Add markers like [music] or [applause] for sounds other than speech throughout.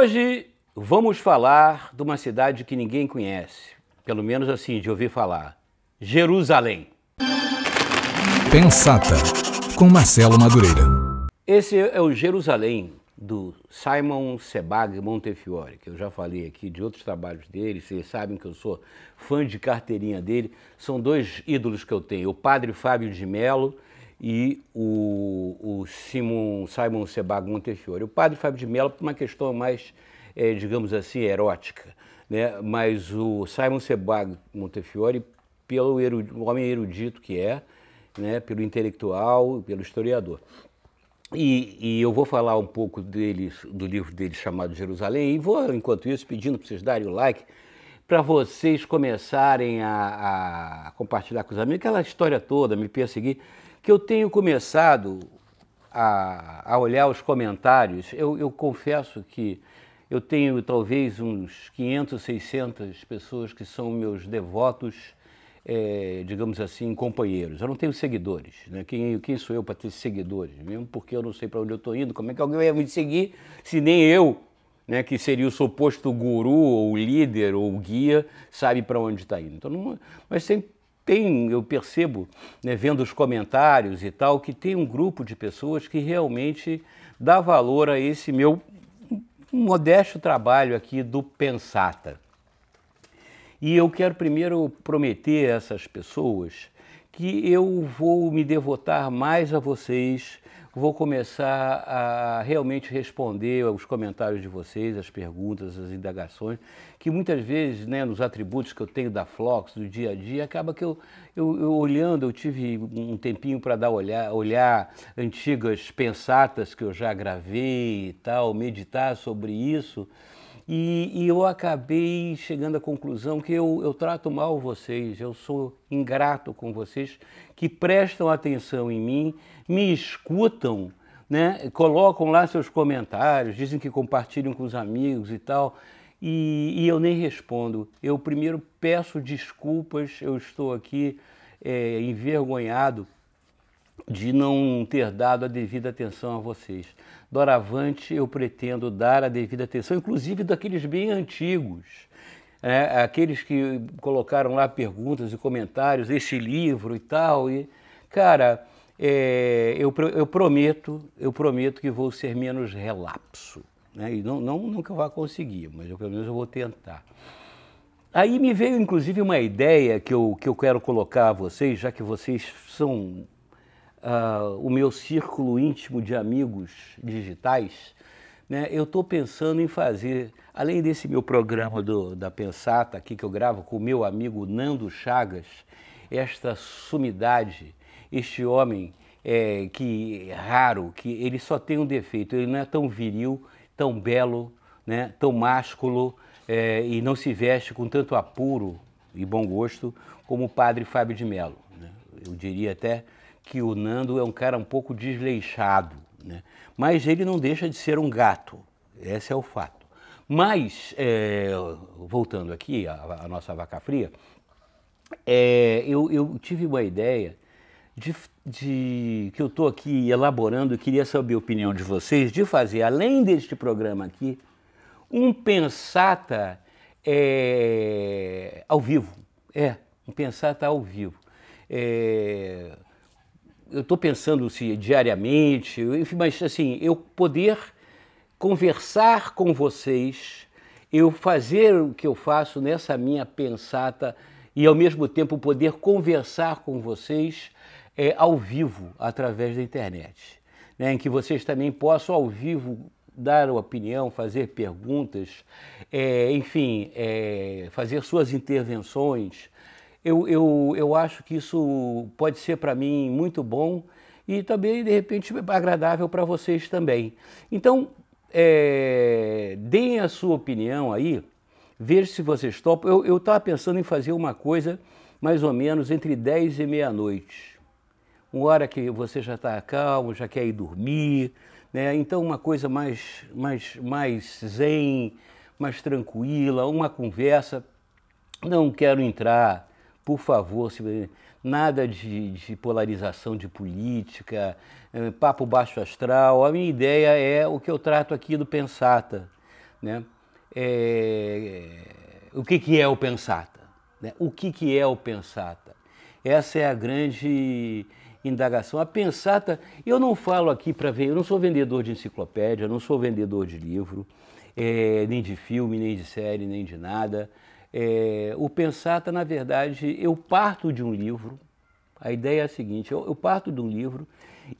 Hoje vamos falar de uma cidade que ninguém conhece, pelo menos assim de ouvir falar: Jerusalém. Pensata, com Marcelo Madureira. Esse é o Jerusalém do Simon Sebag Montefiore, que eu já falei aqui de outros trabalhos dele, vocês sabem que eu sou fã de carteirinha dele. São dois ídolos que eu tenho, o padre Fábio de Mello e o, o Simon, Simon Sebag Montefiore. O padre Fábio de Mello, por uma questão mais, é, digamos assim, erótica, né? mas o Simon Sebag Montefiore, pelo erudito, homem erudito que é, né? pelo intelectual, pelo historiador. E, e, eu vou falar um pouco dele, do livro dele chamado Jerusalém, e vou, enquanto isso, pedindo para vocês darem o like, para vocês começarem a, a compartilhar com os amigos aquela história toda, me perseguir que eu tenho começado a, a olhar os comentários. Eu, eu, confesso que eu tenho talvez uns 500, 600 pessoas que são meus devotos, é, digamos assim, companheiros. Eu não tenho seguidores. Né? Quem, quem sou eu para ter seguidores? Mesmo porque eu não sei para onde eu estou indo. Como é que alguém vai me seguir se nem eu né, que seria o suposto guru ou líder ou guia, sabe para onde está indo. Então, não, mas tem, eu percebo, né, vendo os comentários e tal, que tem um grupo de pessoas que realmente dá valor a esse meu modesto trabalho aqui do Pensata. E eu quero primeiro prometer a essas pessoas que eu vou me devotar mais a vocês vou começar a realmente responder aos comentários de vocês, as perguntas, as indagações, que muitas vezes, né, nos atributos que eu tenho da Flox, do dia a dia, acaba que eu, eu, eu olhando, eu tive um tempinho para dar olhar, olhar antigas pensatas que eu já gravei e tal, meditar sobre isso. E, e, eu acabei chegando à conclusão que eu, eu trato mal vocês, eu sou ingrato com vocês, que prestam atenção em mim, me escutam, né? colocam lá seus comentários, dizem que compartilham com os amigos e tal, e, e eu nem respondo. Eu primeiro peço desculpas, eu estou aqui é, envergonhado de não ter dado a devida atenção a vocês. Doravante, eu pretendo dar a devida atenção, inclusive daqueles bem antigos, né? aqueles que colocaram lá perguntas e comentários, este livro e tal. E, cara, é, eu, eu prometo, eu prometo que vou ser menos relapso. Né? E não, não, não vá conseguir, mas eu, pelo menos eu vou tentar. Aí me veio, inclusive, uma ideia que eu, que eu quero colocar a vocês, já que vocês são uh, o meu círculo íntimo de amigos digitais, né, eu estou pensando em fazer, além desse meu programa do, da Pensata aqui que eu gravo com o meu amigo Nando Chagas, esta sumidade, este homem é, que é raro, que ele só tem um defeito, ele não é tão viril, tão belo, né, tão másculo é, e não se veste com tanto apuro e bom gosto como o padre Fábio de Mello. Né? Eu diria até que o Nando é um cara um pouco desleixado, né? mas ele não deixa de ser um gato, esse é o fato. Mas, é, voltando aqui à, à, nossa vaca fria, é, eu, eu, tive uma ideia de, de que eu estou aqui elaborando e queria saber a opinião de vocês de fazer, além deste programa aqui, um pensata é, ao vivo. É, um pensata ao vivo. É, eu estou pensando se diariamente, enfim, mas assim, eu poder conversar com vocês, eu fazer o que eu faço nessa minha pensata e ao mesmo tempo poder conversar com vocês é, ao vivo através da internet, né, em que vocês também possam ao vivo dar opinião, fazer perguntas, é, enfim, é, fazer suas intervenções eu, eu, eu acho que isso pode ser para mim muito bom e também, de repente, agradável para vocês também. Então, é, deem a sua opinião aí, veja se vocês topam. Eu estava pensando em fazer uma coisa mais ou menos entre 10 e meia-noite. Uma hora que você já está calmo, já quer ir dormir, né? então uma coisa mais, mais, mais zen, mais tranquila, uma conversa. Não quero entrar por favor, nada de, de, polarização de política, é, papo baixo astral. A minha ideia é o que eu trato aqui do Pensata. Né? É... o que, que é o Pensata? Né? O que, que é o Pensata? Essa é a grande indagação. A Pensata, eu não falo aqui para ver, eu não sou vendedor de enciclopédia, não sou vendedor de livro, é, nem de filme, nem de série, nem de nada. É, o Pensata, na verdade, eu parto de um livro. A ideia é a seguinte: eu, eu parto de um livro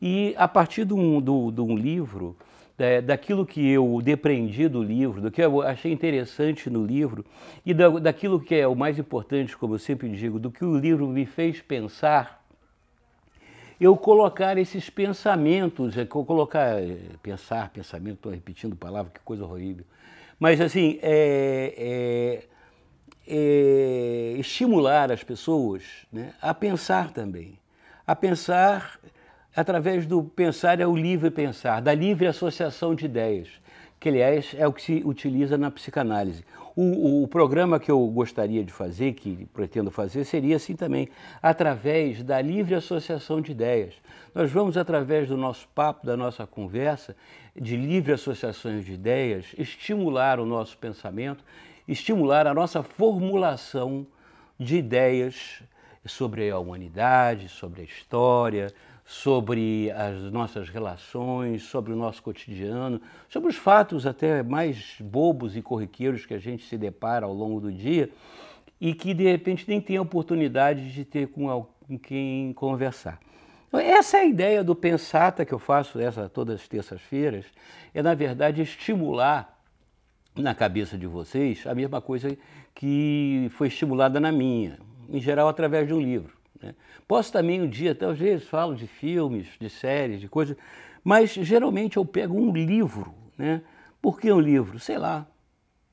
e, a partir de um, do, de um livro, da, é, daquilo que eu depreendi do livro, do que eu achei interessante no livro e da, daquilo que é o mais importante, como eu sempre digo, do que o livro me fez pensar, eu colocar esses pensamentos, é, colocar, é, pensar, pensamento, estou repetindo palavra, que coisa horrível. Mas assim, é, é é, estimular as pessoas né, a pensar também, a pensar através do pensar é o livre pensar, da livre associação de ideias, que aliás é o que se utiliza na psicanálise. O, o, o programa que eu gostaria de fazer, que pretendo fazer, seria assim também, através da livre associação de ideias. Nós vamos, através do nosso papo, da nossa conversa, de livre associações de ideias, estimular o nosso pensamento estimular a nossa formulação de ideias sobre a humanidade, sobre a história, sobre as nossas relações, sobre o nosso cotidiano, sobre os fatos até mais bobos e corriqueiros que a gente se depara ao longo do dia e que de repente nem tem a oportunidade de ter com quem conversar. Então, essa é a ideia do Pensata que eu faço essa, todas as terças-feiras, é na verdade estimular na cabeça de vocês a mesma coisa que foi estimulada na minha, em geral através de um livro. Né? Posso também um dia, até às vezes falo de filmes, de séries, de coisas, mas geralmente eu pego um livro. Né? Por que um livro? Sei lá,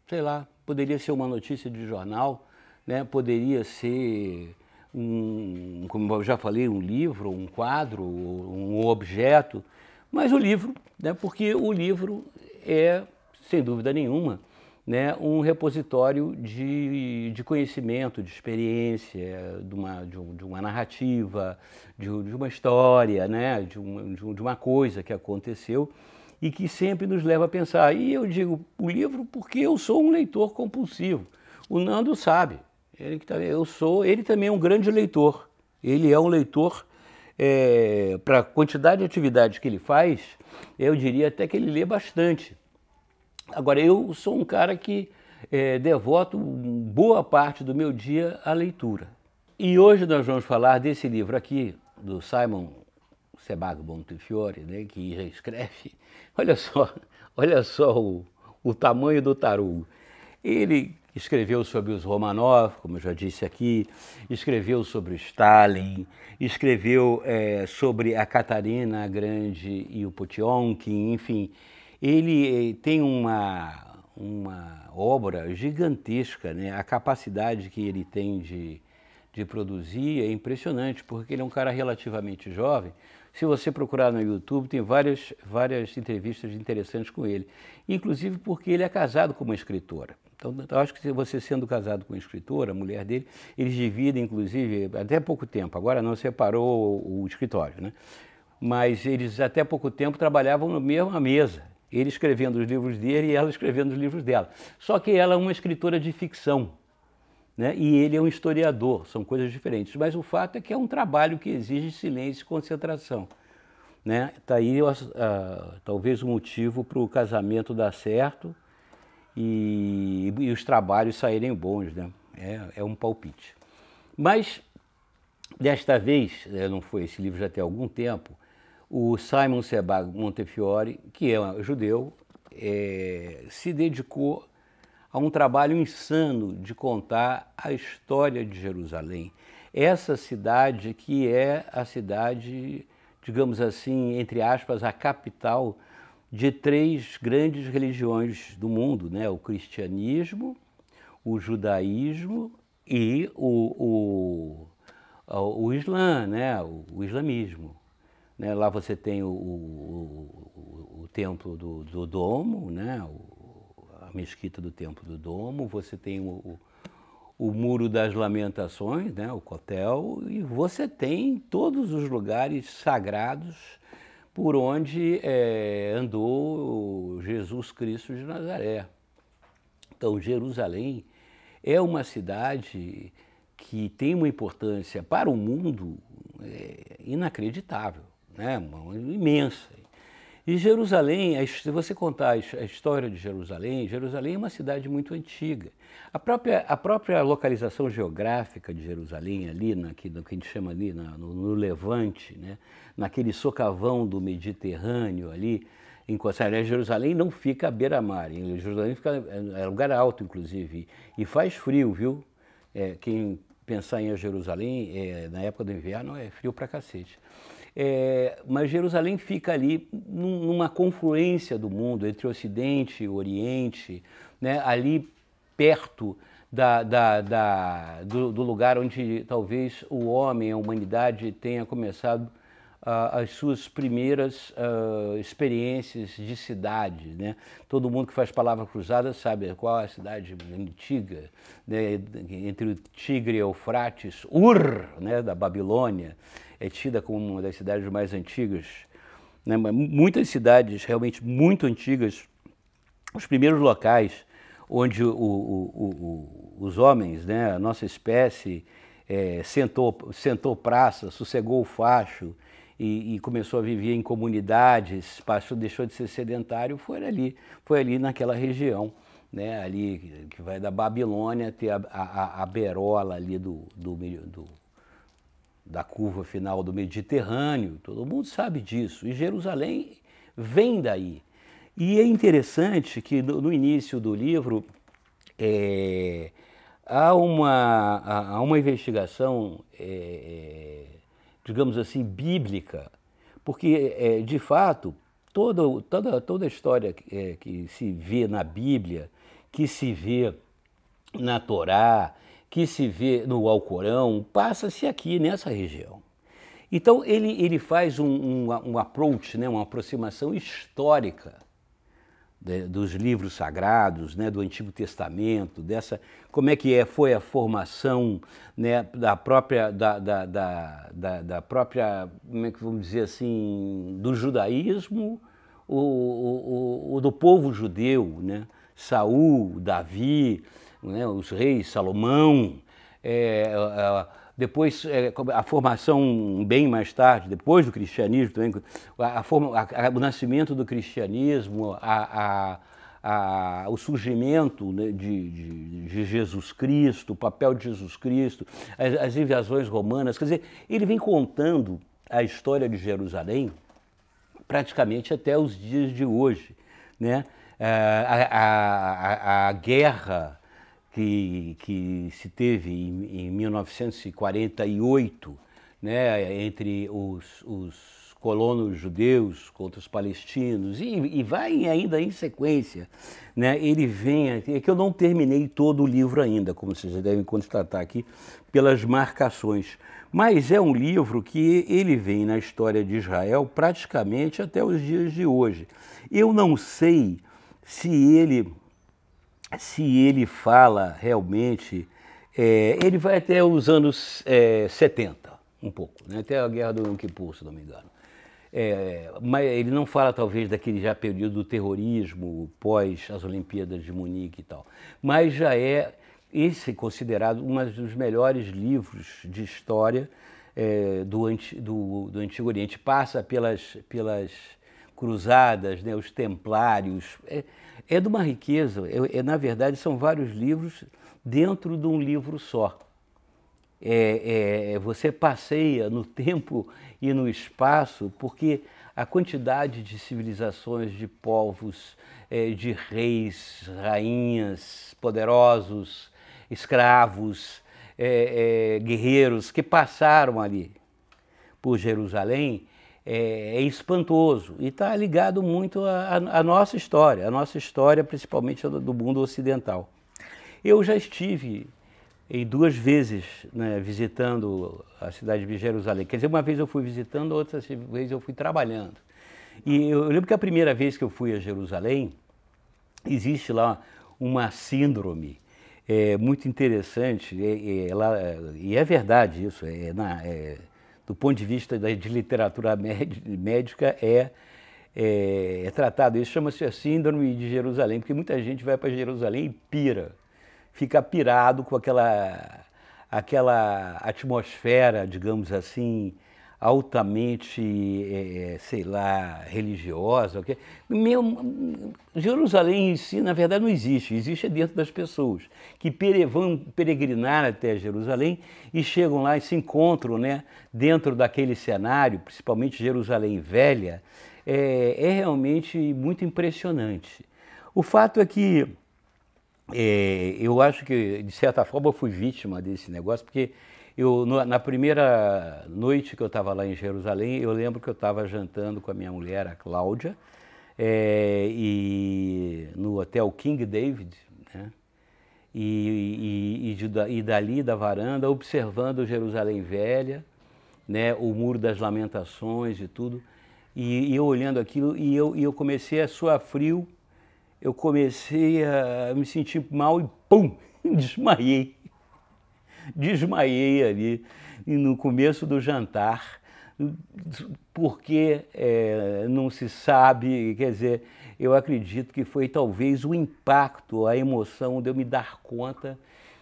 sei lá, poderia ser uma notícia de jornal, né? poderia ser um, como eu já falei, um livro, um quadro, um objeto, mas o livro, né? porque o livro é sem dúvida nenhuma, né, um repositório de, de conhecimento, de experiência, de uma, de, um, de uma narrativa, de, de, uma história, né, de, um, de uma coisa que aconteceu e que sempre nos leva a pensar. E eu digo o livro porque eu sou um leitor compulsivo. O Nando sabe, ele, eu sou, ele também é um grande leitor. Ele é um leitor é, para a quantidade de atividades que ele faz, eu diria até que ele lê bastante. Agora, eu sou um cara que é, devoto boa parte do meu dia à leitura. E hoje nós vamos falar desse livro aqui, do Simon Sebago Montefiore né, que já escreve. [laughs] Olha só, olha só o, o tamanho do tarugo. Ele escreveu sobre os Romanov, como eu já disse aqui, escreveu sobre Stalin, escreveu é, sobre a Catarina a Grande e o Potionkin, enfim, ele eh, tem uma, uma obra gigantesca, né? a capacidade que ele tem de, de produzir é impressionante, porque ele é um cara relativamente jovem. Se você procurar no YouTube, tem várias, várias entrevistas interessantes com ele, inclusive porque ele é casado com uma escritora. Então, eu acho que você sendo casado com uma escritora, a mulher dele, eles dividem, inclusive, até pouco tempo, agora não separou o escritório, né? mas eles até pouco tempo trabalhavam na mesma mesa ele escrevendo os livros dele e ela escrevendo os livros dela. Só que ela é uma escritora de ficção né? e ele é um historiador, são coisas diferentes. Mas o fato é que é um trabalho que exige silêncio e concentração. Né? Tá aí uh, talvez o um motivo para o casamento dar certo e, e, os trabalhos saírem bons. Né? É, é um palpite. Mas, desta vez, eh, não foi, esse livro já tem algum tempo, o Simon Sebag Montefiore, que é judeu, é, se dedicou a um trabalho insano de contar a história de Jerusalém. Essa cidade que é a cidade, digamos assim, entre aspas, a capital de três grandes religiões do mundo, né? o cristianismo, o judaísmo e o, o, o, o islã, né? o, o islamismo. Né? Lá você tem o, o, o templo do, do, Domo, né? O, a mesquita do templo do Domo, você tem o, o Muro das Lamentações, né? o Cotel, e você tem todos os lugares sagrados por onde é, andou Jesus Cristo de Nazaré. Então, Jerusalém é uma cidade que tem uma importância para o mundo é, inacreditável né, imensa. E Jerusalém, se você contar a história de Jerusalém, Jerusalém é uma cidade muito antiga. A própria, a própria localização geográfica de Jerusalém, ali, na, que a gente chama ali na, no, no, Levante, né? naquele socavão do Mediterrâneo ali, em Jerusalém não fica à beira-mar, Jerusalém fica, é, é lugar alto, inclusive, e faz frio, viu? É, quem pensar em Jerusalém, é, na época do inverno, é frio pra cacete. É, mas Jerusalém fica ali numa confluência do mundo, entre Ocidente e Oriente, né? ali perto da, da, da do, do, lugar onde talvez o homem, a humanidade, tenha começado uh, as suas primeiras uh, experiências de cidade. Né? Todo mundo que faz palavra cruzada sabe qual é a cidade antiga, né? entre o Tigre e o Eufrates, Ur, né? da Babilônia é tida como uma das cidades mais antigas. Né? Muitas cidades realmente muito antigas, os primeiros locais onde o, o, o, os homens, né, a nossa espécie, é, sentou, sentou praça, sossegou o facho e, e, começou a viver em comunidades, passou, deixou de ser sedentário, foi ali, foi ali naquela região, né, ali que vai da Babilônia até a, a, a berola ali do, do, do da curva final do Mediterrâneo, todo mundo sabe disso, e Jerusalém vem daí. E é interessante que no, no início do livro é, há, uma, há uma investigação, é, é, digamos assim, bíblica, porque é, de fato toda, toda, toda a história que, é, que se vê na Bíblia, que se vê na Torá, que se vê no Alcorão passa-se aqui nessa região. Então ele, ele faz um, um, um approach, né, uma aproximação histórica de, né, dos livros sagrados, né, do Antigo Testamento, dessa como é que é, foi a formação né, da própria da, da, da, da, própria como é que vamos dizer assim do judaísmo, o, o, o do povo judeu, né, Saul, Davi, né, os reis, Salomão, é, depois é, a formação bem mais tarde, depois do cristianismo também, a, a, o nascimento do cristianismo, a, o surgimento né, de, de, de, Jesus Cristo, o papel de Jesus Cristo, as, as invasões romanas, quer dizer, ele vem contando a história de Jerusalém praticamente até os dias de hoje, né? É, a, a guerra que, que se teve em, em 1948 né, entre os, os colonos judeus contra os palestinos e, e, vai ainda em sequência, né? Ele vem, é que eu não terminei todo o livro ainda, como vocês devem constatar aqui pelas marcações, mas é um livro que ele vem na história de Israel praticamente até os dias de hoje. Eu não sei se ele se ele fala realmente, é, ele vai até os anos é, 70, um pouco, né? até a guerra do Yom Kippur, se não me engano. É, mas ele não fala, talvez, daquele já período do terrorismo pós as Olimpíadas de Munique e tal, mas já é esse considerado um dos melhores livros de história é, do, anti, do, do Antigo Oriente. Passa pelas, pelas cruzadas, né, os templários. É, é de uma riqueza, é, é, na verdade são vários livros dentro de um livro só. É, é, você passeia no tempo e no espaço, porque a quantidade de civilizações, de povos, é, de reis, rainhas, poderosos, escravos, é, é, guerreiros que passaram ali por Jerusalém é, é espantoso e está ligado muito à nossa história, à nossa história principalmente do, do mundo ocidental. Eu já estive em duas vezes né, visitando a cidade de Jerusalém. Quer dizer, uma vez eu fui visitando, outra vez eu fui trabalhando. E eu, eu lembro que a primeira vez que eu fui a Jerusalém, existe lá uma síndrome é, muito interessante, é, é, é e é verdade isso, é, na, é, do ponto de vista de literatura médica, é, é, é tratado. Isso chama-se a síndrome de Jerusalém, porque muita gente vai para Jerusalém e pira, fica pirado com aquela, aquela atmosfera, digamos assim, altamente, é, sei lá, religiosa. Okay? Meu, Jerusalém em si, na verdade, não existe, existe é dentro das pessoas, que vão peregrinar até Jerusalém e chegam lá e se encontram né, dentro daquele cenário, principalmente Jerusalém Velha, é, é realmente muito impressionante. O fato é que é, eu acho que, de certa forma, eu fui vítima desse negócio, porque eu, na primeira noite que eu estava lá em Jerusalém, eu lembro que eu estava jantando com a minha mulher, a Cláudia, é, e no hotel King David, né? E, e, e, de, e dali da varanda, observando Jerusalém Velha, né? o Muro das Lamentações e tudo. E, e, eu olhando aquilo e eu, e eu comecei a suar frio, eu comecei a me sentir mal e pum, [laughs] desmaiei desmaiei ali no começo do jantar, porque é, não se sabe, quer dizer, eu acredito que foi talvez o impacto, a emoção de eu me dar conta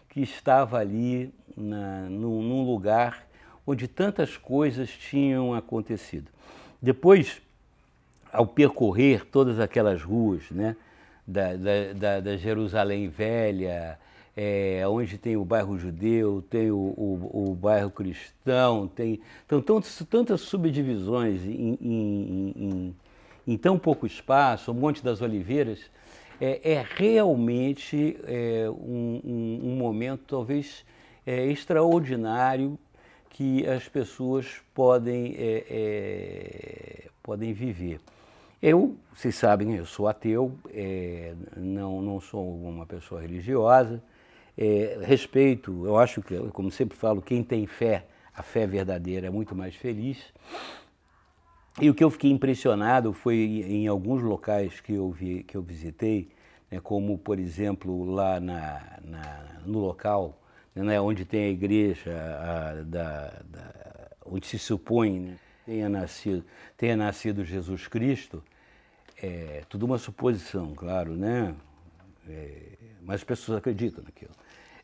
que estava ali na, num, num lugar onde tantas coisas tinham acontecido. Depois, ao percorrer todas aquelas ruas, né, da, da, da Jerusalém Velha, é, onde tem o bairro judeu, tem o, o, o bairro cristão, tem então, tantas, tantas subdivisões em, em, em, em, tão pouco espaço, o Monte das Oliveiras, é, é realmente é, um, um, um, momento talvez é, extraordinário que as pessoas podem, é, é, podem viver. Eu, vocês sabem, eu sou ateu, não, não sou uma pessoa religiosa, é, respeito, eu acho que, como sempre falo, quem tem fé, a fé verdadeira, é muito mais feliz. E o que eu fiquei impressionado foi em alguns locais que eu, vi, que eu visitei, né, como, por exemplo, lá na, na no local né, onde tem a igreja, a, da, da, onde se supõe né, tenha, nascido, tenha nascido Jesus Cristo, é tudo uma suposição, claro, né? É, mas as pessoas acreditam naquilo.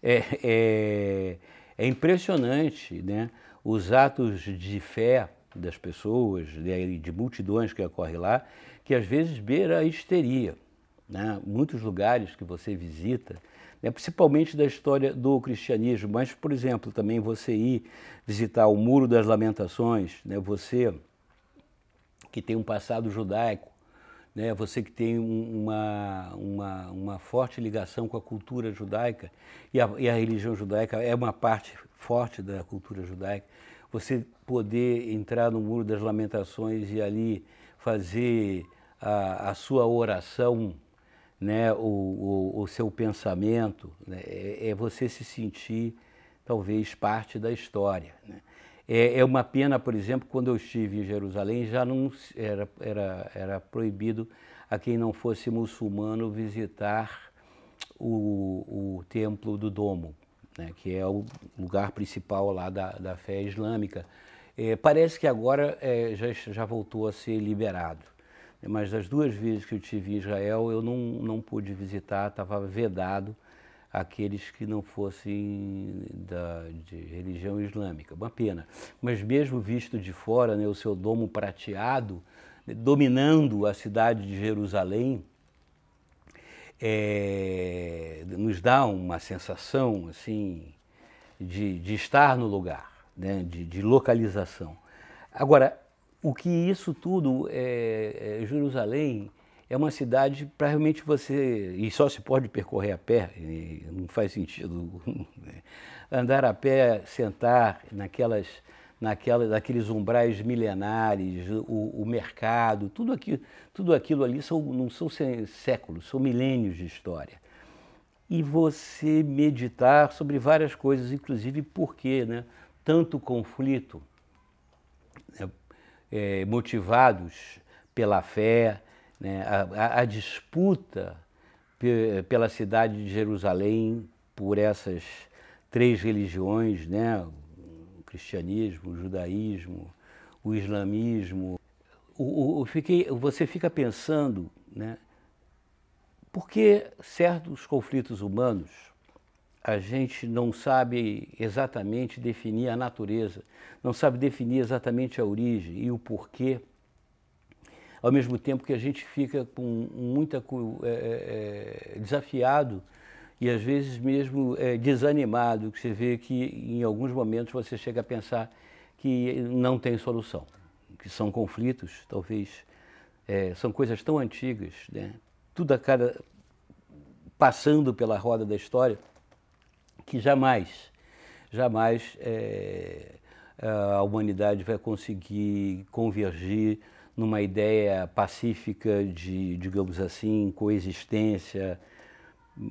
É, é, é impressionante né? os atos de fé das pessoas, de, de multidões que ocorrem lá, que às vezes beira a histeria. Né? Muitos lugares que você visita, né? principalmente da história do cristianismo, mas, por exemplo, também você ir visitar o Muro das Lamentações, né? você que tem um passado judaico, né? Você que tem uma, uma, uma forte ligação com a cultura judaica e a, e a religião judaica é uma parte forte da cultura judaica. Você poder entrar no Muro das Lamentações e ali fazer a, a sua oração, né, o, o, o seu pensamento, né? é, é, você se sentir talvez parte da história. Né? É, é uma pena, por exemplo, quando eu estive em Jerusalém, já não era, era, era proibido a quem não fosse muçulmano visitar o, o templo do Domo, né, que é o lugar principal lá da, da fé islâmica. É, parece que agora é, já, já voltou a ser liberado. Mas das duas vezes que eu tive em Israel, eu não, não pude visitar, estava vedado aqueles que não fossem da, de religião islâmica. Uma pena. Mas mesmo visto de fora, né, o seu domo prateado, né, dominando a cidade de Jerusalém, é, nos dá uma sensação assim de, de estar no lugar, né, de, de, localização. Agora, o que isso tudo, é, é Jerusalém é uma cidade para realmente você. E só se pode percorrer a pé, não faz sentido [laughs] andar a pé, sentar naquelas, naquelas, naqueles umbrais milenares, o, o mercado, tudo aquilo, tudo aquilo ali são, não são séculos, são milênios de história. E você meditar sobre várias coisas, inclusive por que né? tanto conflito né? é, motivados pela fé, né? A, a, disputa pela cidade de Jerusalém por essas três religiões, né? o cristianismo, o judaísmo, o islamismo. O, o, fiquei, você fica pensando né? por que certos conflitos humanos a gente não sabe exatamente definir a natureza, não sabe definir exatamente a origem e o porquê ao mesmo tempo que a gente fica com muita é, é, é, desafiado e às vezes mesmo é, desanimado, que você vê que em alguns momentos você chega a pensar que não tem solução, que são conflitos, talvez é, são coisas tão antigas, né? tudo a cada passando pela roda da história que jamais, jamais é, a humanidade vai conseguir convergir numa ideia pacífica de, digamos assim, coexistência,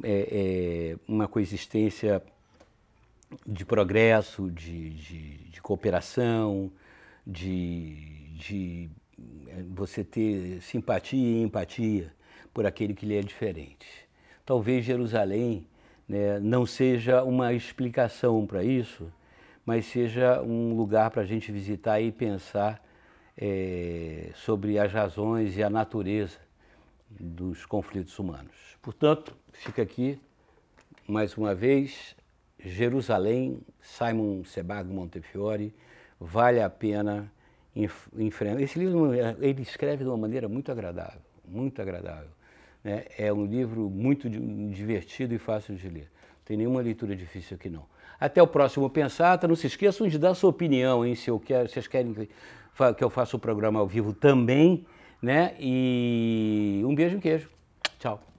é, é, uma coexistência de progresso, de, de, de cooperação, de, de, é, você ter simpatia e empatia por aquele que lhe é diferente. Talvez Jerusalém né, não seja uma explicação para isso, mas seja um lugar para a gente visitar e pensar é, sobre as razões e a natureza dos conflitos humanos. Portanto, fica aqui, mais uma vez, Jerusalém, Simon Sebago Montefiore, vale a pena enfrentar. Esse livro ele escreve de uma maneira muito agradável, muito agradável. Né? É um livro muito divertido e fácil de ler. tem nenhuma leitura difícil aqui não. Até o próximo Pensata. Não se esqueçam de dar sua opinião, hein? Se eu quero, vocês querem que eu faço o programa ao vivo também, né? E um beijo e um queijo. Tchau.